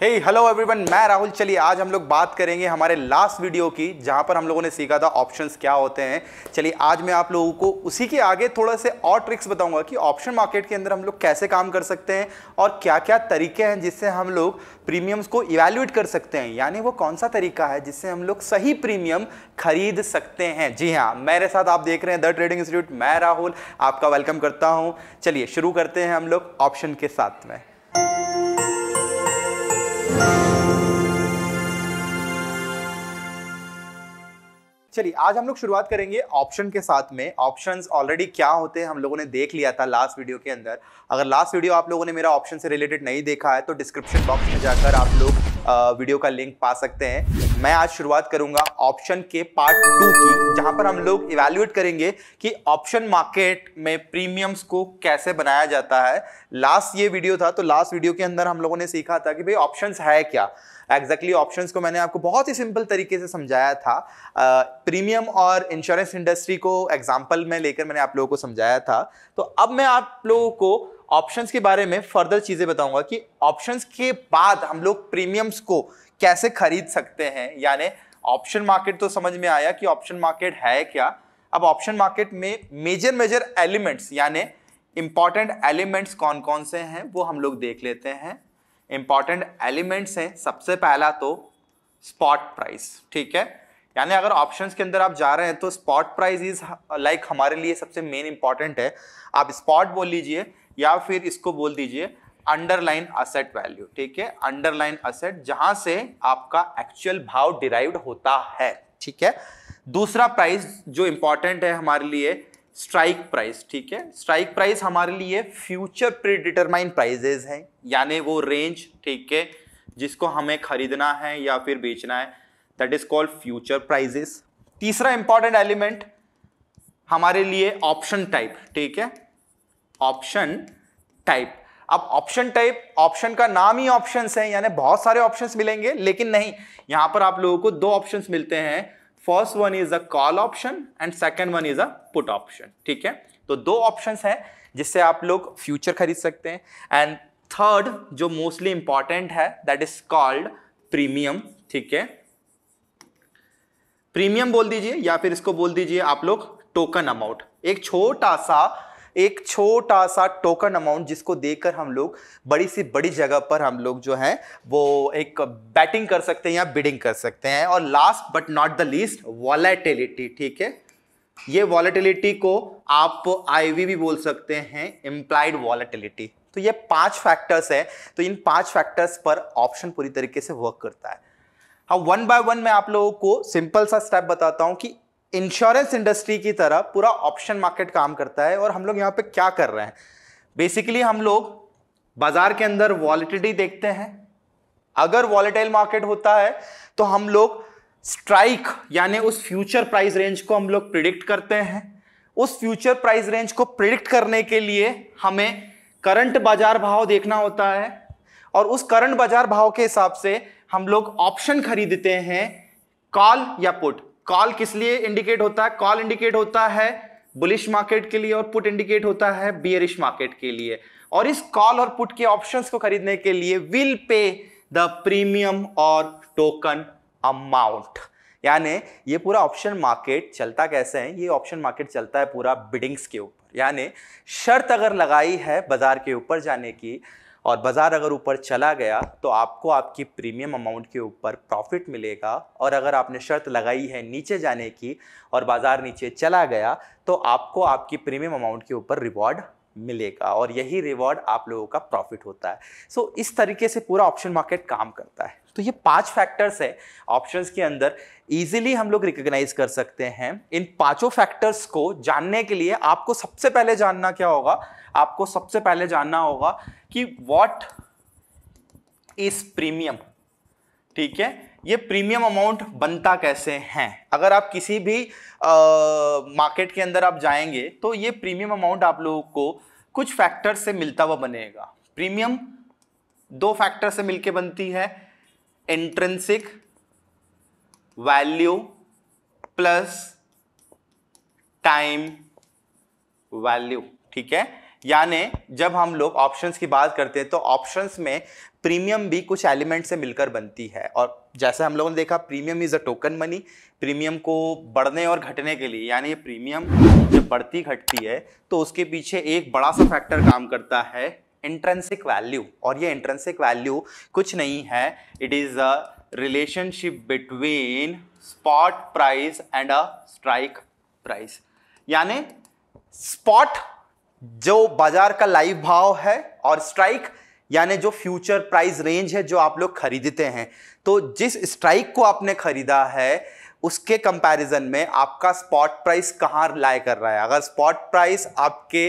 हे hello everyone मैं राहुल चलिए आज हम लोग बात करेंगे हमारे लास्ट वीडियो की जहां पर हम लोगों ने सीखा था ऑप्शंस क्या होते हैं चलिए आज मैं आप लोगों को उसी के आगे थोड़ा से और ट्रिक्स बताऊंगा कि ऑप्शन मार्केट के अंदर हम लोग कैसे काम कर सकते हैं और क्या क्या तरीके हैं जिससे हम लोग प्रीमियम्स को इवेल्युएट कर सकते हैं यानी वो कौन सा तरीका है जिससे हम लोग सही प्रीमियम खरीद सकते हैं जी हाँ मेरे साथ आप देख रहे हैं द ट्रेडिंग इंस्टीट्यूट मैं राहुल आपका वेलकम करता हूँ चलिए शुरू करते हैं हम लोग ऑप्शन के साथ में चलिए आज हम लोग शुरुआत करेंगे ऑप्शन के साथ में ऑप्शंस ऑलरेडी क्या होते हैं हम लोगों ने देख लिया था लास्ट वीडियो के अंदर अगर लास्ट वीडियो आप लोगों ने मेरा ऑप्शन से रिलेटेड नहीं देखा है तो डिस्क्रिप्शन बॉक्स में जाकर आप लोग वीडियो का लिंक पा सकते हैं मैं आज शुरुआत करूंगा ऑप्शन के पार्ट टू की जहां पर हम लोग इवेल्युएट करेंगे कि ऑप्शन मार्केट में प्रीमियम्स को कैसे बनाया जाता है लास्ट ये वीडियो था तो लास्ट वीडियो के अंदर हम लोगों ने सीखा था कि भाई ऑप्शन है क्या एग्जैक्टली exactly ऑप्शंस को मैंने आपको बहुत ही सिंपल तरीके से समझाया था प्रीमियम और इंश्योरेंस इंडस्ट्री को एग्जाम्पल में लेकर मैंने आप लोगों को समझाया था तो अब मैं आप लोगों को ऑप्शंस के बारे में फर्दर चीज़ें बताऊंगा कि ऑप्शंस के बाद हम लोग प्रीमियम्स को कैसे खरीद सकते हैं यानी ऑप्शन मार्केट तो समझ में आया कि ऑप्शन मार्केट है क्या अब ऑप्शन मार्केट में मेजर मेजर एलिमेंट्स यानी इम्पॉर्टेंट एलिमेंट्स कौन कौन से हैं वो हम लोग देख लेते हैं इम्पॉर्टेंट एलिमेंट्स हैं सबसे पहला तो स्पॉट प्राइस ठीक है यानी अगर ऑप्शंस के अंदर आप जा रहे हैं तो स्पॉट प्राइस इज लाइक हमारे लिए सबसे मेन इंपॉर्टेंट है आप स्पॉट बोल लीजिए या फिर इसको बोल दीजिए अंडरलाइन असेट वैल्यू ठीक है अंडरलाइन असेट जहां से आपका एक्चुअल भाव डिराइव्ड होता है ठीक है दूसरा प्राइस जो इंपॉर्टेंट है हमारे लिए स्ट्राइक प्राइस ठीक है स्ट्राइक प्राइस हमारे लिए फ्यूचर प्रीडिटरमाइन प्राइजेज है यानी वो रेंज ठीक है जिसको हमें खरीदना है या फिर बेचना है that is called future prices तीसरा इंपॉर्टेंट एलिमेंट हमारे लिए ऑप्शन टाइप ठीक है ऑप्शन टाइप अब ऑप्शन टाइप ऑप्शन का नाम ही ऑप्शंस है यानी बहुत सारे ऑप्शंस मिलेंगे लेकिन नहीं यहां पर आप लोगों को दो ऑप्शंस मिलते हैं first one is a call option and second one is a put option ठीक है तो दो ऑप्शंस हैं जिससे आप लोग फ्यूचर खरीद सकते हैं एंड थर्ड जो मोस्टली इंपॉर्टेंट है दैट इज कॉल्ड प्रीमियम ठीक है प्रीमियम बोल दीजिए या फिर इसको बोल दीजिए आप लोग टोकन अमाउंट एक छोटा सा एक छोटा सा टोकन अमाउंट जिसको देकर हम लोग बड़ी से बड़ी जगह पर हम लोग जो है वो एक बैटिंग कर सकते हैं या बिडिंग कर सकते हैं और last but not the least volatility ठीक है ये वॉलेटिलिटी को आप आईवी भी बोल सकते हैं इम्प्लाइड वॉलेटिलिटी तो ये पांच फैक्टर्स है तो इन पांच फैक्टर्स पर ऑप्शन पूरी तरीके से वर्क करता है अब वन बाय वन मैं आप लोगों को सिंपल सा स्टेप बताता हूं कि इंश्योरेंस इंडस्ट्री की तरह पूरा ऑप्शन मार्केट काम करता है और हम लोग यहाँ पे क्या कर रहे हैं बेसिकली हम लोग बाजार के अंदर वॉलिटिटी देखते हैं अगर वॉलेटाइल मार्केट होता है तो हम लोग स्ट्राइक यानी उस फ्यूचर प्राइस रेंज को हम लोग प्रिडिक्ट करते हैं उस फ्यूचर प्राइस रेंज को प्रिडिक्ट करने के लिए हमें करंट बाजार भाव देखना होता है और उस करंट बाजार भाव के हिसाब से हम लोग ऑप्शन खरीदते हैं कॉल या पुट कॉल किस लिए इंडिकेट होता है कॉल इंडिकेट होता है बुलिश मार्केट के लिए और पुट इंडिकेट होता है बियरिश मार्केट के लिए और इस कॉल और पुट के ऑप्शंस को खरीदने के लिए विल पे द प्रीमियम और टोकन अमाउंट यानी ये पूरा ऑप्शन मार्केट चलता कैसे है ये ऑप्शन मार्केट चलता है पूरा बिडिंग्स के ऊपर यानी शर्त अगर लगाई है बाजार के ऊपर जाने की और बाज़ार अगर ऊपर चला गया तो आपको आपकी प्रीमियम अमाउंट के ऊपर प्रॉफिट मिलेगा और अगर आपने शर्त लगाई है नीचे जाने की और बाज़ार नीचे चला गया तो आपको आपकी प्रीमियम अमाउंट के ऊपर रिवॉर्ड मिलेगा और यही रिवॉर्ड आप लोगों का प्रॉफिट होता है सो so, इस तरीके से पूरा ऑप्शन मार्केट काम करता है तो ये पांच फैक्टर्स है ऑप्शंस के अंदर इजीली हम लोग रिकग्नाइज कर सकते हैं इन पांचों फैक्टर्स को जानने के लिए आपको सबसे पहले जानना क्या होगा आपको सबसे पहले जानना होगा कि वॉट इज प्रीमियम ठीक है ये प्रीमियम अमाउंट बनता कैसे हैं अगर आप किसी भी मार्केट के अंदर आप जाएंगे तो ये प्रीमियम अमाउंट आप लोगों को कुछ फैक्टर से मिलता हुआ बनेगा प्रीमियम दो फैक्टर से मिलके बनती है intrinsic value plus time value ठीक है यानी जब हम लोग ऑप्शंस की बात करते हैं तो ऑप्शंस में प्रीमियम भी कुछ एलिमेंट से मिलकर बनती है और जैसे हम लोगों ने देखा premium is a token money premium को बढ़ने और घटने के लिए यानी प्रीमियम जब बढ़ती घटती है तो उसके पीछे एक बड़ा सा फैक्टर काम करता है इंट्रेंसिक वैल्यू और ये इंट्रेंसिक वैल्यू कुछ नहीं है it is a relationship between spot price and a strike price यानी स्पॉट जो बाजार का लाइव भाव है और स्ट्राइक यानी जो फ्यूचर प्राइस रेंज है जो आप लोग खरीदते हैं तो जिस स्ट्राइक को आपने खरीदा है उसके कंपैरिजन में आपका स्पॉट प्राइस कहाँ लाए कर रहा है अगर स्पॉट प्राइस आपके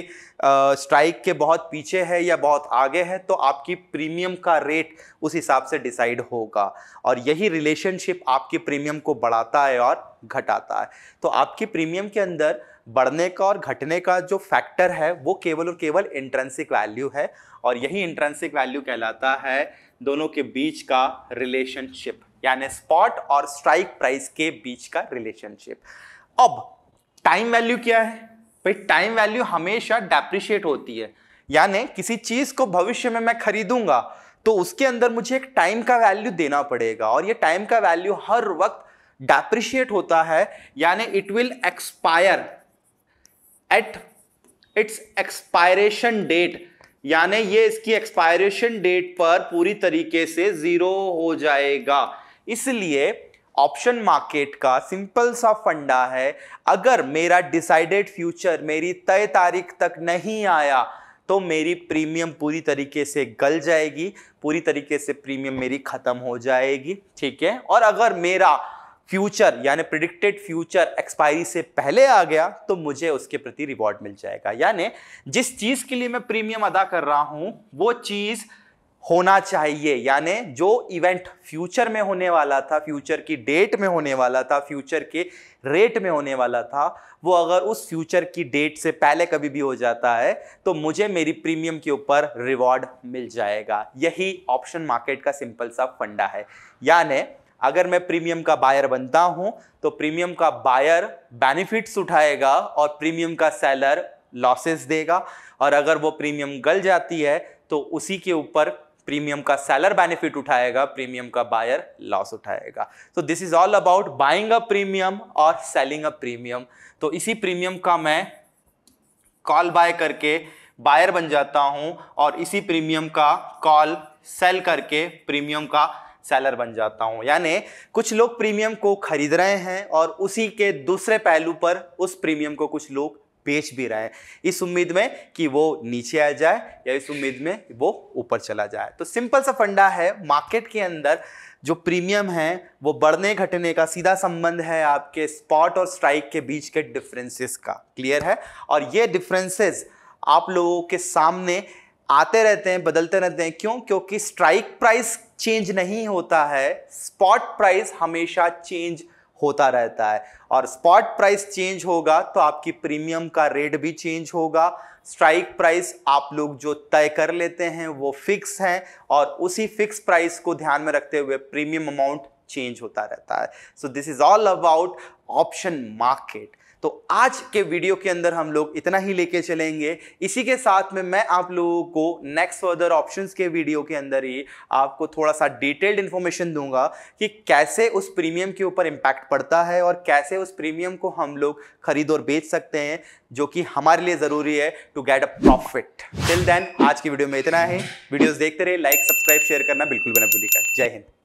स्ट्राइक के बहुत पीछे है या बहुत आगे है तो आपकी प्रीमियम का रेट उस हिसाब से डिसाइड होगा और यही रिलेशनशिप आपकी प्रीमियम को बढ़ाता है और घटाता है तो आपकी प्रीमियम के अंदर बढ़ने का और घटने का जो फैक्टर है वो केवल और केवल इंट्रेंसिक वैल्यू है और यही इंट्रेंसिक वैल्यू कहलाता है दोनों के बीच का रिलेशनशिप यानी स्पॉट और स्ट्राइक प्राइस के बीच का रिलेशनशिप अब टाइम वैल्यू क्या है भाई टाइम वैल्यू हमेशा डेप्रिशिएट होती है यानी किसी चीज़ को भविष्य में मैं खरीदूंगा तो उसके अंदर मुझे एक टाइम का वैल्यू देना पड़ेगा और ये टाइम का वैल्यू हर वक्त डेप्रिशिएट होता है यानी it will expire at its expiration date यानी ये इसकी एक्सपायरेशन डेट पर पूरी तरीके से जीरो हो जाएगा इसलिए ऑप्शन मार्केट का सिंपल सा फंडा है अगर मेरा डिसाइडेड फ्यूचर मेरी तय तारीख तक नहीं आया तो मेरी प्रीमियम पूरी तरीके से गल जाएगी पूरी तरीके से प्रीमियम मेरी ख़त्म हो जाएगी ठीक है और अगर मेरा फ्यूचर यानी प्रिडिक्टेड फ्यूचर एक्सपायरी से पहले आ गया तो मुझे उसके प्रति रिवॉर्ड मिल जाएगा यानी जिस चीज़ के लिए मैं प्रीमियम अदा कर रहा हूँ वो चीज़ होना चाहिए यानी जो इवेंट फ्यूचर में होने वाला था फ्यूचर की डेट में होने वाला था फ्यूचर के रेट में होने वाला था वो अगर उस फ्यूचर की डेट से पहले कभी भी हो जाता है तो मुझे मेरी प्रीमियम के ऊपर रिवॉर्ड मिल जाएगा यही ऑप्शन मार्केट का सिंपल सा फंडा है यानी अगर मैं प्रीमियम का बायर बनता हूं तो प्रीमियम का बायर बेनिफिट्स उठाएगा और प्रीमियम का सेलर लॉसेस देगा और अगर वो प्रीमियम गल जाती है तो उसी के ऊपर प्रीमियम का सेलर बेनिफिट उठाएगा प्रीमियम का बायर लॉस उठाएगा तो this is all about buying a premium और सेलिंग अ प्रीमियम तो इसी प्रीमियम का मैं कॉल बाय करके बायर बन जाता हूं और इसी प्रीमियम का कॉल सेल करके प्रीमियम का सेलर बन जाता हूँ यानी कुछ लोग प्रीमियम को खरीद रहे हैं और उसी के दूसरे पहलू पर उस प्रीमियम को कुछ लोग बेच भी रहे हैं इस उम्मीद में कि वो नीचे आ जाए या इस उम्मीद में वो ऊपर चला जाए तो सिंपल सा फंडा है मार्केट के अंदर जो प्रीमियम है वो बढ़ने घटने का सीधा संबंध है आपके स्पॉट और स्ट्राइक के बीच के डिफरेंसेस का क्लियर है और ये डिफरेंसेस आप लोगों के सामने आते रहते हैं बदलते रहते हैं क्यों क्योंकि स्ट्राइक प्राइस चेंज नहीं होता है स्पॉट प्राइस हमेशा चेंज होता रहता है और स्पॉट प्राइस चेंज होगा तो आपकी प्रीमियम का रेट भी चेंज होगा स्ट्राइक प्राइस आप लोग जो तय कर लेते हैं वो फिक्स है और उसी फिक्स प्राइस को ध्यान में रखते हुए प्रीमियम अमाउंट चेंज होता रहता है so this is all about option market तो आज के वीडियो के अंदर हम लोग इतना ही लेके चलेंगे इसी के साथ में मैं आप लोगों को नेक्स्ट फर्दर ऑप्शंस के वीडियो के अंदर ही आपको थोड़ा सा डिटेल्ड इन्फॉर्मेशन दूंगा कि कैसे उस प्रीमियम के ऊपर इम्पैक्ट पड़ता है और कैसे उस प्रीमियम को हम लोग खरीद और बेच सकते हैं जो कि हमारे लिए ज़रूरी है to get a profit till then आज की वीडियो में इतना है वीडियोस देखते रहे लाइक सब्सक्राइब शेयर करना बिल्कुल भी ना भूलिएगा जय हिंद